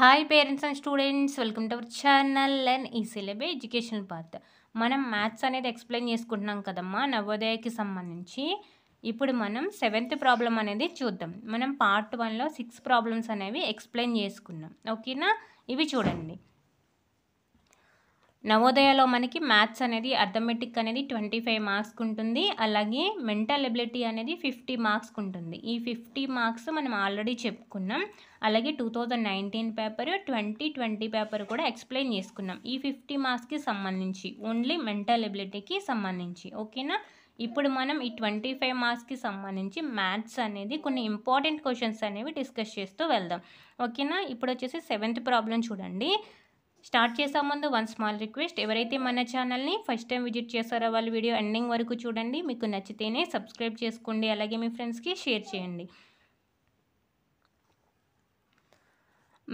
Hi parents and students welcome to our channel and ఈ సిలబే education part మనం maths అనేది ఎక్స్ప్లెయిన్ చేసుకుంటున్నాం కదమ్మా నవోదయకి సంబంధించి ఇప్పుడు మనం సెవెంత్ ప్రాబ్లం అనేది చూద్దాం మనం పార్ట్ వన్లో సిక్స్ ప్రాబ్లమ్స్ అనేవి ఎక్స్ప్లెయిన్ చేసుకున్నాం ఓకేనా ఇవి చూడండి నవోదయలో మనకి మ్యాథ్స్ అనేది అథమెటిక్ అనేది ట్వంటీ ఫైవ్ మార్క్స్కి ఉంటుంది అలాగే మెంటల్ ఎబిలిటీ అనేది ఫిఫ్టీ మార్క్స్కి ఉంటుంది ఈ ఫిఫ్టీ మార్క్స్ మనం ఆల్రెడీ చెప్పుకున్నాం అలాగే two thousand nineteen paper twenty twenty paper కూడా ఎక్స్ప్లెయిన్ చేసుకున్నాం ఈ ఫిఫ్టీ మార్క్స్కి సంబంధించి ఓన్లీ మెంటల్ ఎబిలిటీకి సంబంధించి ఓకేనా ఇప్పుడు మనం ఈ ట్వంటీ ఫైవ్ మార్క్స్కి సంబంధించి మ్యాథ్స్ అనేది కొన్ని ఇంపార్టెంట్ క్వశ్చన్స్ అనేవి డిస్కస్ చేస్తూ వెళ్దాం ఓకేనా ఇప్పుడు వచ్చేసి సెవెంత్ ప్రాబ్లం చూడండి స్టార్ట్ చేసే ముందు వన్ స్మాల్ రిక్వెస్ట్ ఎవరైతే మన ఛానల్ని ఫస్ట్ టైం విజిట్ చేస్తారో వాళ్ళు వీడియో ఎండింగ్ వరకు చూడండి మీకు నచ్చితేనే సబ్స్క్రైబ్ చేసుకోండి అలాగే మీ ఫ్రెండ్స్కి షేర్ చేయండి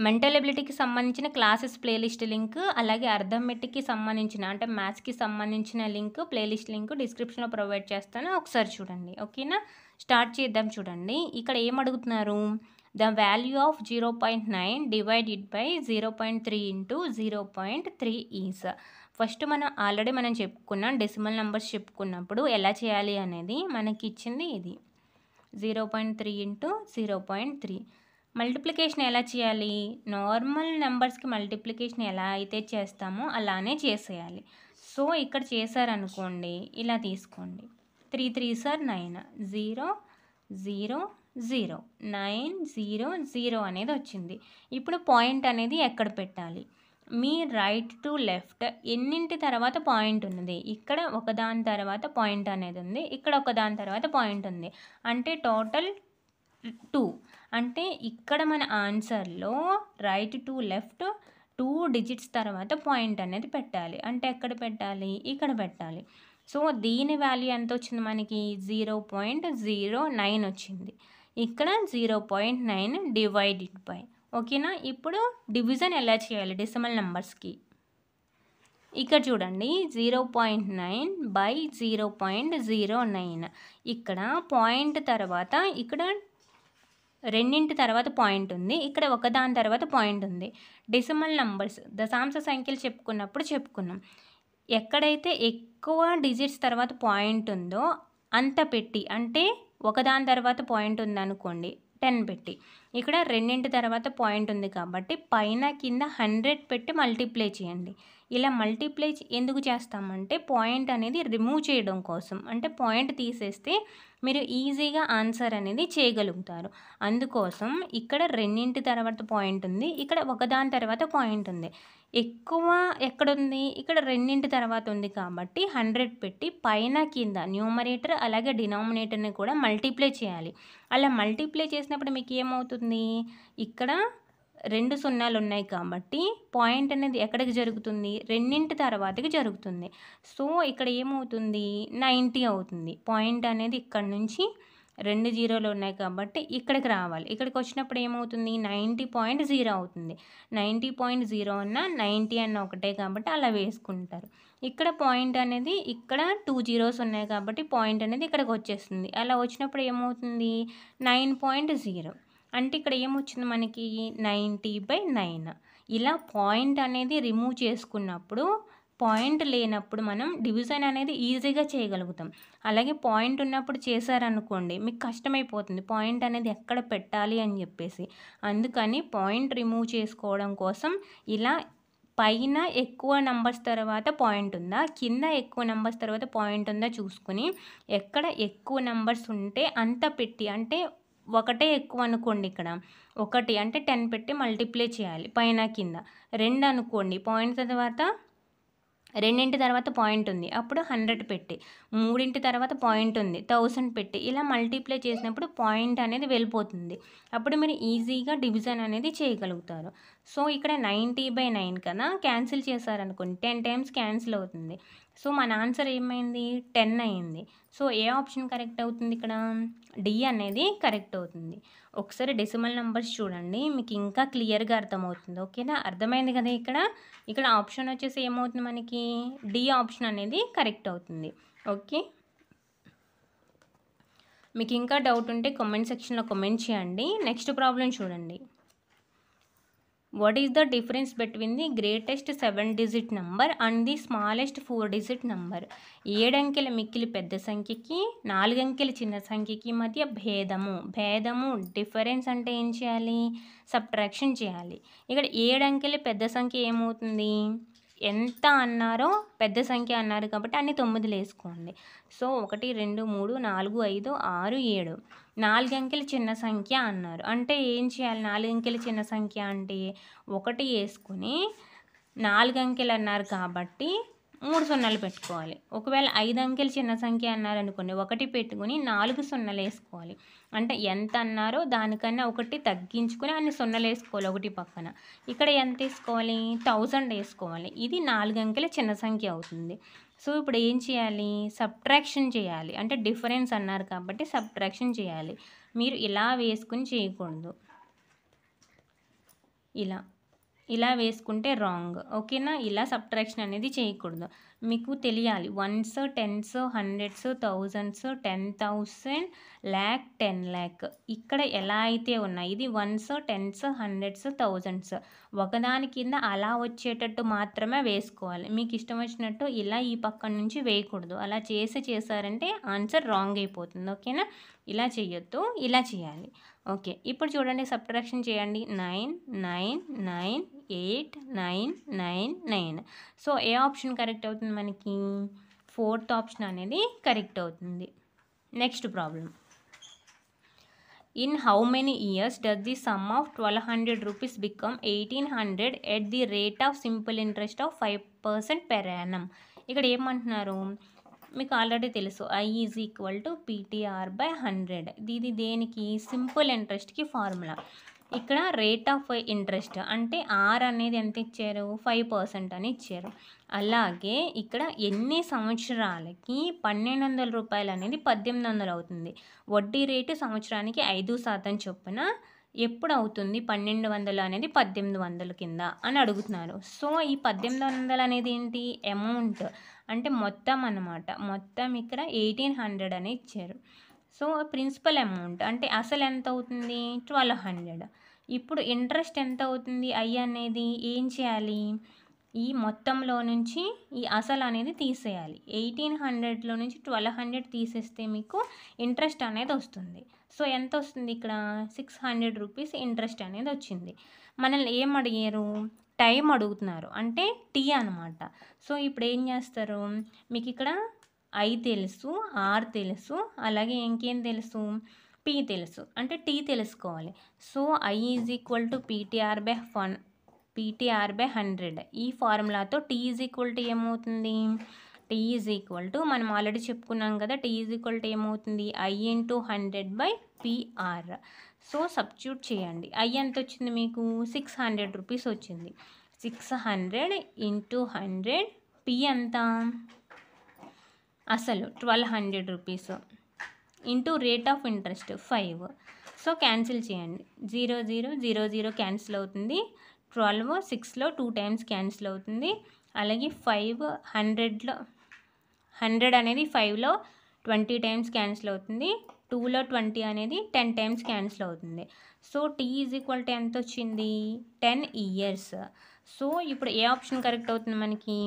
మెంటల్ ఎబిలిటీకి సంబంధించిన క్లాసెస్ ప్లేలిస్ట్ లింక్ అలాగే అర్థమెటిక్కి సంబంధించిన అంటే మ్యాథ్స్కి సంబంధించిన లింక్ ప్లేలిస్ట్ లింక్ డిస్క్రిప్షన్లో ప్రొవైడ్ చేస్తాను ఒకసారి చూడండి ఓకేనా స్టార్ట్ చేద్దాం చూడండి ఇక్కడ ఏం అడుగుతున్నారు the value of zero point nine divided by zero point three into zero point three is first మనం ఆల్రెడీ మనం చెప్పుకున్నాం డెసిమల్ నెంబర్స్ చెప్పుకున్నప్పుడు ఎలా చేయాలి అనేది మనకి ఇచ్చింది ఇది zero point three into zero point three multiplication ఎలా చేయాలి నార్మల్ నెంబర్స్కి మల్టిప్లికేషన్ ఎలా అయితే చేస్తామో అలానే చేసేయాలి సో ఇక్కడ చేశారనుకోండి ఇలా తీసుకోండి three three sir nine zero zero zero nine zero zero అనేది వచ్చింది ఇప్పుడు పాయింట్ అనేది ఎక్కడ పెట్టాలి మీ రైట్ టు లెఫ్ట్ ఎన్నింటి తర్వాత పాయింట్ ఉన్నది ఇక్కడ ఒకదాని తర్వాత పాయింట్ అనేది ఉంది ఇక్కడ ఒకదాని తర్వాత పాయింట్ ఉంది అంటే టోటల్ టూ అంటే ఇక్కడ మన ఆన్సర్లో right to left two digits తర్వాత పాయింట్ అనేది పెట్టాలి అంటే ఎక్కడ పెట్టాలి ఇక్కడ పెట్టాలి సో దీని వాల్యూ ఎంత వచ్చింది మనకి జీరో పాయింట్ జీరో నైన్ వచ్చింది ఇక్కడ zero point nine divided by ఓకేనా ఇప్పుడు డివిజన్ ఎలా చేయాలి డెసిమల్ నెంబర్స్కి ఇక్కడ చూడండి zero point nine by zero point zero nine ఇక్కడ పాయింట్ తర్వాత ఇక్కడ రెండింటి తర్వాత పాయింట్ ఉంది ఇక్కడ ఒక దాని తర్వాత పాయింట్ ఉంది డెసిమల్ నంబర్స్ దశాంశ సంఖ్యలు చెప్పుకున్నప్పుడు చెప్పుకున్నాం ఎక్కడైతే ఎక్కువ డిజిట్స్ తర్వాత పాయింట్ ఉందో అంత పెట్టి అంటే ఒకదాని తర్వాత పాయింట్ ఉందనుకోండి టెన్ పెట్టి ఇక్కడ రెండింటి తర్వాత పాయింట్ ఉంది కాబట్టి పైన కింద హండ్రెడ్ పెట్టి మల్టిప్లై చేయండి ఇలా మల్టీప్లై ఎందుకు చేస్తామంటే పాయింట్ అనేది రిమూవ్ చేయడం కోసం అంటే పాయింట్ తీసేస్తే మీరు ఈజీగా ఆన్సర్ అనేది చేయగలుగుతారు అందుకోసం ఇక్కడ రెండింటి తర్వాత పాయింట్ ఉంది ఇక్కడ ఒకదాని తర్వాత పాయింట్ ఉంది ఎక్కువ ఎక్కడుంది ఇక్కడ రెండింటి తర్వాత ఉంది కాబట్టి హండ్రెడ్ పెట్టి పైన కింద న్యూమరేటర్ అలాగే డినామినేటర్ని కూడా మల్టీప్లై చేయాలి అలా మల్టీప్లై చేసినప్పుడు మీకు ఏమవుతుంది ఇక్కడ రెండు సున్నాలు ఉన్నాయి కాబట్టి పాయింట్ అనేది ఎక్కడికి జరుగుతుంది రెండింటి తర్వాతకి జరుగుతుంది సో ఇక్కడ ఏమవుతుంది నైంటీ అవుతుంది పాయింట్ అనేది ఇక్కడ నుంచి రెండు జీరోలు ఉన్నాయి కాబట్టి ఇక్కడికి రావాలి ఇక్కడికి వచ్చినప్పుడు ఏమవుతుంది నైంటీ పాయింట్ జీరో అవుతుంది నైంటీ పాయింట్ జీరో అన్న నైంటీ అన్న ఒకటే కాబట్టి అలా వేసుకుంటారు ఇక్కడ పాయింట్ అనేది ఇక్కడ టూ జీరోస్ ఉన్నాయి కాబట్టి పాయింట్ అనేది ఇక్కడికి వచ్చేస్తుంది అలా వచ్చినప్పుడు ఏమవుతుంది నైన్ పాయింట్ జీరో అంటే ఇక్కడ ఏమొచ్చింది మనకి నైంటీ బై నైన్ ఇలా పాయింట్ అనేది రిమూవ్ చేసుకున్నప్పుడు పాయింట్ లేనప్పుడు మనం డివిజన్ అనేది ఈజీగా చేయగలుగుతాం అలాగే పాయింట్ ఉన్నప్పుడు చేశారనుకోండి మీకు కష్టమైపోతుంది పాయింట్ అనేది ఎక్కడ పెట్టాలి అని చెప్పేసి అందుకని పాయింట్ రిమూవ్ చేసుకోవడం కోసం ఇలా పైన ఎక్కువ నంబర్స్ తర్వాత పాయింట్ ఉందా కింద ఎక్కువ నంబర్స్ తర్వాత పాయింట్ ఉందా చూసుకుని ఎక్కడ ఎక్కువ నంబర్స్ ఉంటే అంత పెట్టి అంటే ఒకటే ఎక్కువ అనుకోండి ఇక్కడ ఒకటి అంటే టెన్ పెట్టి మల్టిప్లై చేయాలి పైన కింద రెండు అనుకోండి పాయింట్ తర్వాత రెండింటి తర్వాత పాయింట్ ఉంది అప్పుడు హండ్రెడ్ పెట్టి మూడింటి తర్వాత పాయింట్ ఉంది థౌసండ్ పెట్టి ఇలా మల్టిప్లై చేసినప్పుడు పాయింట్ అనేది వెళ్ళిపోతుంది అప్పుడు మీరు ఈజీగా డివిజన్ అనేది చేయగలుగుతారు సో ఇక్కడ నైంటీ బై నైన్ కదా క్యాన్సిల్ చేశారనుకోండి టెన్ టైమ్స్ క్యాన్సిల్ అవుతుంది సో మన ఆన్సర్ ఏమైంది టెన్ అయింది సో ఏ ఆప్షన్ కరెక్ట్ అవుతుంది ఇక్కడ డి అనేది కరెక్ట్ అవుతుంది ఒకసారి డెసిమల్ నెంబర్స్ చూడండి మీకు ఇంకా క్లియర్గా అర్థమవుతుంది ఓకేనా అర్థమైంది కదా ఇక్కడ ఇక్కడ ఆప్షన్ వచ్చేసి ఏమవుతుంది మనకి డి ఆప్షన్ అనేది కరెక్ట్ అవుతుంది ఓకే మీకు ఇంకా డౌట్ ఉంటే కామెంట్ సెక్షన్లో కామెంట్ చేయండి నెక్స్ట్ ప్రాబ్లం చూడండి what is the difference between the greatest seven digit number and the smallest four digit number ఏడంకెల మిక్కిలి పెద్ద సంఖ్యకి నాలుగంకెల చిన్న సంఖ్యకి మధ్య భేదము భేదము డిఫరెన్స్ అంటే ఏం చేయాలి సబ్ట్రాక్షన్ చేయాలి ఇక్కడ ఏడంకెల పెద్ద సంఖ్య ఏమవుతుంది ఎంత అన్నారో పెద్ద సంఖ్య అన్నారు కాబట్టి అన్ని తొమ్మిదిలు వేసుకోండి సో ఒకటి రెండు మూడు నాలుగు ఐదు ఆరు ఏడు నాలుగు అంకెలు చిన్న సంఖ్య అన్నారు అంటే ఏం చేయాలి నాలుగు అంకెలు చిన్న సంఖ్య అంటే ఒకటి వేసుకుని నాలుగు అంకెలు అన్నారు కాబట్టి మూడు సున్నాలు పెట్టుకోవాలి ఒకవేళ ఐదు అంకెలు చిన్న సంఖ్య అన్నారనుకోండి ఒకటి పెట్టుకుని నాలుగు సున్నాలు వేసుకోవాలి అంటే ఎంత అన్నారో దానికన్నా ఒకటి తగ్గించుకుని అన్ని సున్నలు వేసుకోవాలి ఒకటి పక్కన ఇక్కడ ఎంత వేసుకోవాలి థౌజండ్ వేసుకోవాలి ఇది నాలుగు అంకెల చిన్న సంఖ్య అవుతుంది సో ఇప్పుడు ఏం చేయాలి సబ్ట్రాక్షన్ చేయాలి అంటే డిఫరెన్స్ అన్నారు కాబట్టి సబ్ట్రాక్షన్ చేయాలి మీరు ఇలా వేసుకుని చేయకూడదు ఇలా ఇలా వేసుకుంటే రాంగ్ ఓకేనా ఇలా సబ్ట్రాక్షన్ అనేది చేయకూడదు మీకు తెలియాలి ones tens hundreds thousands ten thousand lakh ten lakh ఇక్కడ ఎలా అయితే ఉన్నాయి ఇది వన్స్ టెన్స్ హండ్రెడ్స్ థౌజండ్స్ ఒకదాని కింద అలా వచ్చేటట్టు మాత్రమే వేసుకోవాలి మీకు ఇష్టం వచ్చినట్టు ఇలా ఈ పక్క నుంచి వేయకూడదు అలా చేసి చేశారంటే ఆన్సర్ రాంగ్ అయిపోతుంది ఓకేనా ఇలా చేయొద్దు ఇలా చేయాలి ఓకే ఇప్పుడు చూడండి సబ్ట్రాక్షన్ చేయండి nine nine nine eight nine nine nine so ఏ ఆప్షన్ కరెక్ట్ అవుతుంది మనకి ఫోర్త్ ఆప్షన్ అనేది కరెక్ట్ అవుతుంది next problem in how many years does the sum of twelve hundred rupees become eighteen hundred at the rate of simple interest of five percent per annum ఇక్కడ ఏమంటున్నారు మీకు already తెలుసు I is equal to PTR by hundred ఇది దేనికి simple ఇంట్రెస్ట్కి formula ఇక్కడ rate of interest అంటే R అనేది ఎంత ఇచ్చారు ఫైవ్ పర్సెంట్ అని ఇచ్చారు అలాగే ఇక్కడ ఎన్ని సంవత్సరాలకి పన్నెండు వందల రూపాయలు అనేది పద్దెనిమిది వందలు అవుతుంది వడ్డీ రేటు సంవత్సరానికి ఐదు శాతం చొప్పున ఎప్పుడు అవుతుంది పన్నెండు వందలు అనేది పద్దెనిమిది వందల కింద అని అడుగుతున్నారు సో ఈ పద్దెనిమిది వందలు అనేది ఏంటి అమౌంట్ అంటే మొత్తం అన్నమాట మొత్తం ఇక్కడ ఎయిటీన్ హండ్రెడ్ అని ఇచ్చారు సో ప్రిన్సిపల్ అమౌంట్ అంటే అసలు ఎంత అవుతుంది ట్వెల్వ్ హండ్రెడ్ ఇప్పుడు ఇంట్రెస్ట్ ఎంత అవుతుంది ఐ అనేది ఏం చేయాలి ఈ మొత్తంలో నుంచి ఈ అసలు అనేది తీసేయాలి ఎయిటీన్ హండ్రెడ్లో నుంచి ట్వెల్వ్ హండ్రెడ్ తీసేస్తే మీకు ఇంట్రెస్ట్ అనేది వస్తుంది సో ఎంత వస్తుంది ఇక్కడ సిక్స్ హండ్రెడ్ రూపీస్ ఇంట్రెస్ట్ అనేది వచ్చింది మనల్ని ఏం అడిగారు టైం అడుగుతున్నారు అంటే టీ అనమాట సో ఇప్పుడు ఏం చేస్తారు మీకు ఇక్కడ ఐ తెలుసు ఆర్ తెలుసు అలాగే ఇంకేం తెలుసు పి తెలుసు అంటే టీ తెలుసుకోవాలి so I is equal to PTR by fun PTR by hundred ఈ ఫార్ములాతో టీ ఈజ్ ఈక్వల్ టు ఏమవుతుంది టీ ఈజ్ ఈక్వల్ టు మనం ఆల్రెడీ చెప్పుకున్నాం కదా టీ ఈజ్ ఈక్వల్ టు ఏమవుతుంది I two hundred by PR so substitute చేయండి I ఎంత వచ్చింది మీకు సిక్స్ హండ్రెడ్ రూపీస్ వచ్చింది six hundred into hundred P ఎంత అసలు twelve hundred rupees into rate of interest five so cancel చేయండి zero zero zero zero cancel అవుతుంది twelve సిక్స్లో టూ టైమ్స్ క్యాన్సిల్ అవుతుంది అలాగే ఫైవ్ హండ్రెడ్లో హండ్రెడ్ అనేది ఫైవ్లో ట్వంటీ టైమ్స్ క్యాన్సిల్ అవుతుంది టూలో ట్వంటీ అనేది టెన్ టైమ్స్ క్యాన్సిల్ అవుతుంది so T is equal to ఎంత వచ్చింది టెన్ ఇయర్స్ సో ఇప్పుడు ఏ ఆప్షన్ కరెక్ట్ అవుతుంది మనకి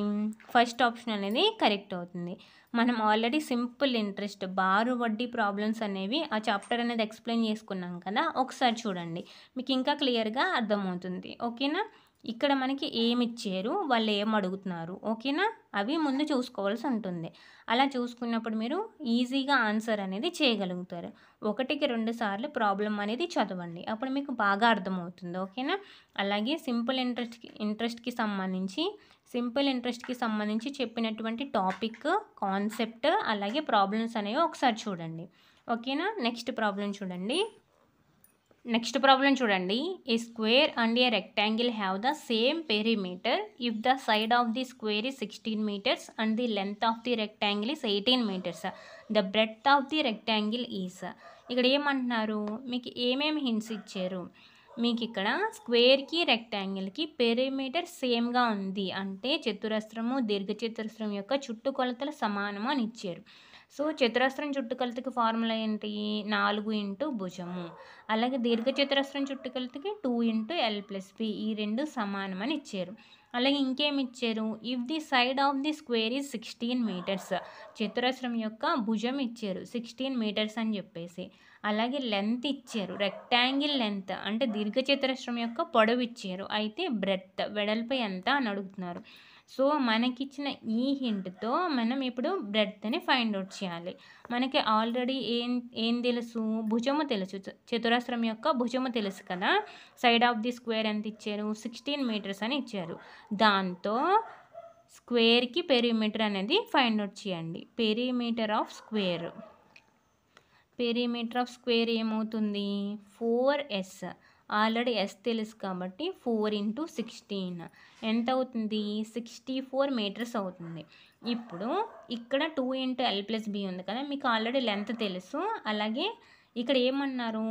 ఫస్ట్ ఆప్షన్ అనేది కరెక్ట్ అవుతుంది మనం ఆల్రెడీ సింపుల్ ఇంట్రెస్ట్ బారు వడ్డీ ప్రాబ్లమ్స్ అనేవి ఆ చాప్టర్ అనేది ఎక్స్ప్లెయిన్ చేసుకున్నాం కదా ఒకసారి చూడండి మీకు ఇంకా క్లియర్గా అర్థమవుతుంది ఓకేనా ఇక్కడ మనకి ఏమి ఇచ్చారు వాళ్ళు ఏం అడుగుతున్నారు ఓకేనా అవి ముందు చూసుకోవాల్సి ఉంటుంది అలా చూసుకున్నప్పుడు మీరు ఈజీగా ఆన్సర్ అనేది చేయగలుగుతారు ఒకటికి రెండు సార్లు ప్రాబ్లం అనేది చదవండి అప్పుడు మీకు బాగా అర్థమవుతుంది ఓకేనా అలాగే సింపుల్ ఇంట్రెస్ట్కి ఇంట్రెస్ట్కి సంబంధించి సింపుల్ ఇంట్రెస్ట్కి సంబంధించి చెప్పినటువంటి టాపిక్ కాన్సెప్ట్ అలాగే ప్రాబ్లమ్స్ అనేవి ఒకసారి చూడండి ఓకేనా నెక్స్ట్ ప్రాబ్లం చూడండి నెక్స్ట్ ప్రాబ్లం చూడండి a square and a rectangle have the same perimeter if the side of the square is sixteen metres and the length of the rectangle is eighteen metres the breadth of the rectangle is ఇక్కడ ఏమంటున్నారు మీకు ఏమేమి hints ఇచ్చారు మీకు ఇక్కడ స్క్వేర్కి రెక్టాంగిల్కి perimeter సేమ్గా ఉంది అంటే చతురస్రము దీర్ఘచతురస్రం యొక్క చుట్టుకొలతలు సమానము అని ఇచ్చారు సో చతురస్రం చుట్టుకలతకి ఫార్ములా ఏంటి నాలుగు ఇంటూ భుజము అలాగే దీర్ఘ చతురస్రం చుట్టుకలతకి two into L plus P ఈ రెండు సమానం అని ఇచ్చారు అలాగే ఇంకేమి ఇచ్చారు if the side of the square is sixteen metres చతురస్రం యొక్క భుజం ఇచ్చారు సిక్స్టీన్ మీటర్స్ అని చెప్పేసి అలాగే లెంత్ ఇచ్చారు రెక్టాంగిల్ లెంత్ అంటే దీర్ఘ చతురస్రం యొక్క పొడవు ఇచ్చారు అయితే బ్రెత్ వెడల్పు ఎంత అని అడుగుతున్నారు సో మనకిచ్చిన ఈ హింట్తో మనం ఇప్పుడు బ్రెడ్త్ని ఫైండ్ అవుట్ చేయాలి మనకి ఆల్రెడీ ఏం ఏం తెలుసు భుజము తెలుసు చతురస్రం యొక్క భుజము తెలుసు కదా సైడ్ ఆఫ్ ది స్క్వేర్ ఎంత ఇచ్చారు సిక్స్టీన్ మీటర్స్ అని ఇచ్చారు దాంతో స్క్వేర్కి పెరిమీటర్ అనేది ఫైండ్ అవుట్ చేయండి perimeter of square perimeter of square ఏమవుతుంది ఫోర్ ఎస్ ఆల్రెడీ ఎస్ తెలుసు కాబట్టి ఫోర్ ఇంటూ సిక్స్టీన్ ఎంత అవుతుంది సిక్స్టీ ఫోర్ మీటర్స్ అవుతుంది ఇప్పుడు ఇక్కడ two into L plus B ఉంది కదా మీకు ఆల్రెడీ లెంత్ తెలుసు అలాగే ఇక్కడ ఏమన్నారు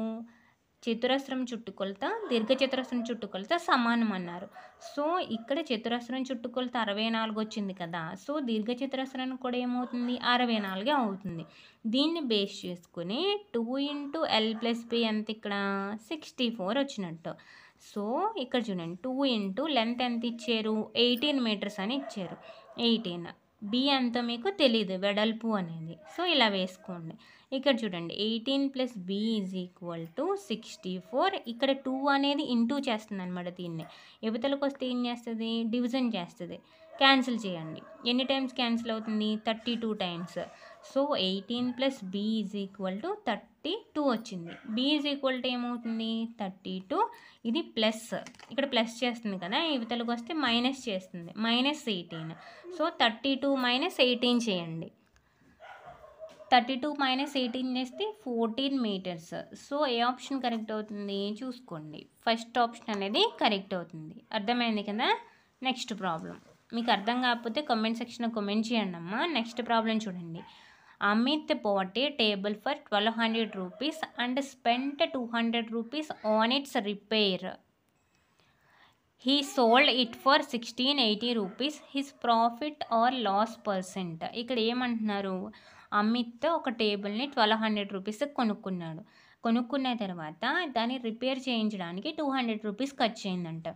చతురస్రం చుట్టుకొలత దీర్ఘచతురస్రం చుట్టుకొలత సమానం అన్నారు సో ఇక్కడ చతురస్రం చుట్టుకొలత అరవై నాలుగు వచ్చింది కదా సో దీర్ఘచతురస్రం కూడా ఏమవుతుంది అరవై నాలుగే అవుతుంది దీన్ని బేస్ చేసుకుని two into L plus B ఎంత ఇక్కడ సిక్స్టీ ఫోర్ వచ్చినట్టు సో ఇక్కడ చూడండి టూ ఇంటూ లెంత్ ఎంత ఇచ్చారు ఎయిటీన్ మీటర్స్ అని ఇచ్చారు ఎయిటీన్ బి ఎంతో మీకు తెలీదు వెడల్పు అనేది సో ఇలా వేసుకోండి ఇక్కడ చూడండి eighteen plus B is equal to sixty four ఇక్కడ టూ అనేది ఇంటూ చేస్తుంది అనమాట దీన్ని యువతలకు వస్తే ఏం చేస్తుంది డివిజన్ చేస్తుంది క్యాన్సిల్ చేయండి ఎన్ని టైమ్స్ క్యాన్సిల్ అవుతుంది thirty two times so eighteen plus B is equal to thirty two వచ్చింది బి ఈజ్ ఈక్వల్ టు ఏమవుతుంది థర్టీ టూ ఇది ప్లస్ ఇక్కడ ప్లస్ చేస్తుంది కదా యువతలకు వస్తే మైనస్ చేస్తుంది minus eighteen so thirty two minus eighteen చేయండి థర్టీ టూ మైనస్ ఎయిటీన్ చేస్తే ఫోర్టీన్ మీటర్స్ సో ఏ ఆప్షన్ కరెక్ట్ అవుతుంది చూసుకోండి ఫస్ట్ ఆప్షన్ అనేది కరెక్ట్ అవుతుంది అర్థమైంది కదా నెక్స్ట్ ప్రాబ్లం మీకు అర్థం కాకపోతే కమెంట్ సెక్షన్లో కమెంట్ చేయండి అమ్మ నెక్స్ట్ ప్రాబ్లం చూడండి Amit bought table for twelve hundred rupees and spent two hundred rupees on its repair he sold it for sixteen eighty rupees his profit or loss percent ఇక్కడ ఏమంటున్నారు అమిత్ ఒక టేబుల్ని ట్వెల్వ్ హండ్రెడ్ రూపీస్ కొనుక్కున్నాడు కొనుక్కున్న తర్వాత దాన్ని repair చేయించడానికి two hundred rupees ఖర్చు అయిందంట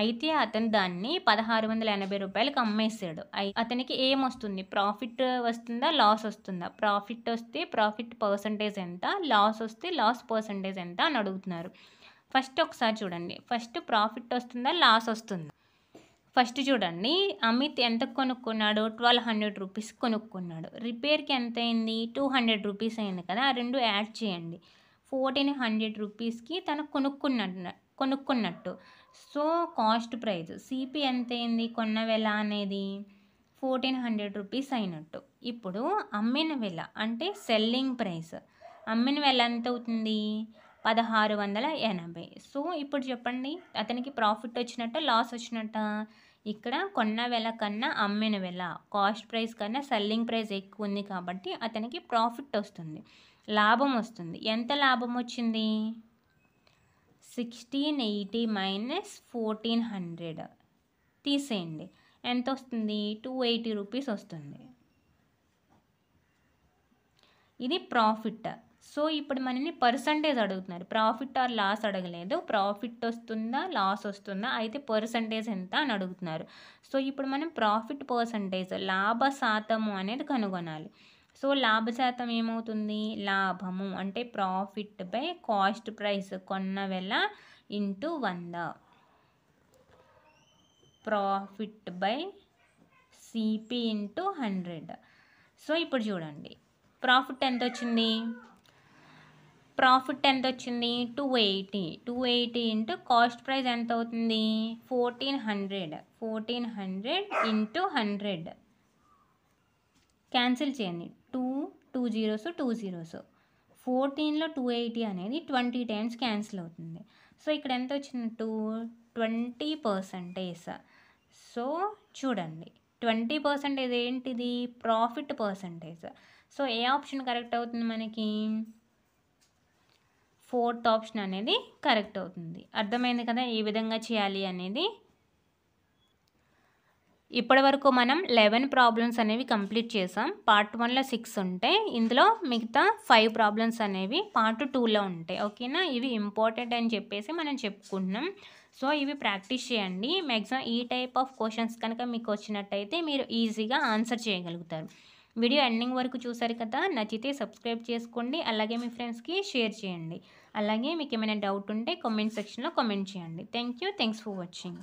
అయితే అతను దాన్ని పదహారు వందల ఎనభై రూపాయలకు అమ్మేశాడు అతనికి ఏం వస్తుంది ప్రాఫిట్ వస్తుందా లాస్ వస్తుందా ప్రాఫిట్ వస్తే ప్రాఫిట్ పర్సంటేజ్ ఎంత లాస్ వస్తే లాస్ పర్సంటేజ్ ఎంత అని అడుగుతున్నారు ఫస్ట్ ఒకసారి చూడండి ఫస్ట్ ప్రాఫిట్ వస్తుందా లాస్ వస్తుందా ఫస్ట్ చూడండి అమిత్ ఎంత కొనుక్కున్నాడు ట్వెల్వ్ హండ్రెడ్ రూపీస్ కొనుక్కున్నాడు రిపేర్కి ఎంత అయింది టూ హండ్రెడ్ రూపీస్ అయింది కదా ఆ రెండు యాడ్ చేయండి ఫోర్టీన్ హండ్రెడ్ రూపీస్కి తను కొనుక్కున్నట్టు కొనుక్కున్నట్టు సో కాస్ట్ ప్రైజ్ సిపి ఎంత అయింది కొన్న వెల అనేది ఫోర్టీన్ హండ్రెడ్ రూపీస్ అయినట్టు ఇప్పుడు అమ్మిన వెల అంటే సెల్లింగ్ ప్రైస్ అమ్మిన వెల ఎంత అవుతుంది పదహారు వందల ఎనభై సో ఇప్పుడు చెప్పండి అతనికి ప్రాఫిట్ వచ్చినట్ట లాస్ వచ్చినట్ట ఇక్కడ కొన్న వెల కన్నా అమ్మిన వెల కాస్ట్ ప్రైస్ కన్నా సెల్లింగ్ ప్రైస్ ఎక్కువ ఉంది కాబట్టి అతనికి ప్రాఫిట్ వస్తుంది లాభం వస్తుంది ఎంత లాభం వచ్చింది sixteen eighty minus fourteen hundred తీసేయండి ఎంత వస్తుంది టూ ఎయిటీ రూపీస్ వస్తుంది ఇది ప్రాఫిట్ సో ఇప్పుడు మనని పర్సంటేజ్ అడుగుతున్నారు ప్రాఫిట్ ఆర్ లాస్ అడగలేదు ప్రాఫిట్ వస్తుందా లాస్ వస్తుందా అయితే పర్సంటేజ్ ఎంత అని అడుగుతున్నారు సో ఇప్పుడు మనం ప్రాఫిట్ పర్సంటేజ్ లాభ శాతము అనేది కనుగొనాలి సో లాభ శాతం ఏమవుతుంది లాభము అంటే ప్రాఫిట్ బై కాస్ట్ ప్రైస్ కొన్న వేళ ఇంటూ వంద profit by CP into hundred so ఇప్పుడు చూడండి ప్రాఫిట్ ఎంత వచ్చింది ప్రాఫిట్ ఎంత వచ్చింది two eighty two eighty into cost price ఎంత అవుతుంది fourteen hundred fourteen hundred into hundred cancel చేయండి two two zeros two zeros ఫోర్టీన్లో టూ ఎయిటీ అనేది ట్వంటీ టైమ్స్ క్యాన్సిల్ అవుతుంది సో ఇక్కడ ఎంత వచ్చింది టూ ట్వంటీ పర్సంటేజ్ సో చూడండి ట్వంటీ పర్సంటేజ్ ఏంటిది ప్రాఫిట్ పర్సంటేజ్ సో ఏ ఆప్షన్ కరెక్ట్ అవుతుంది మనకి ఫోర్త్ ఆప్షన్ అనేది కరెక్ట్ అవుతుంది అర్థమైంది కదా ఏ విధంగా చేయాలి అనేది ఇప్పటి వరకు మనం లెవెన్ ప్రాబ్లమ్స్ అనేవి కంప్లీట్ చేసాం పార్ట్ వన్లో సిక్స్ ఉంటాయి ఇందులో మిగతా ఫైవ్ ప్రాబ్లమ్స్ అనేవి పార్ట్ టూలో ఉంటాయి ఓకేనా ఇవి ఇంపార్టెంట్ అని చెప్పేసి మనం చెప్పుకుంటున్నాం సో ఇవి ప్రాక్టీస్ చేయండి మ్యాక్సిమం ఈ టైప్ ఆఫ్ క్వశ్చన్స్ కనుక మీకు వచ్చినట్టయితే మీరు ఈజీగా ఆన్సర్ చేయగలుగుతారు వీడియో hmm. ఎండింగ్ వరకు చూసారు కదా నచ్చితే సబ్స్క్రైబ్ చేసుకోండి అలాగే మీ ఫ్రెండ్స్కి షేర్ చేయండి అలాగే మీకు ఏమైనా డౌట్ ఉంటే కామెంట్ సెక్షన్లో కామెంట్ చేయండి thank you thanks for watching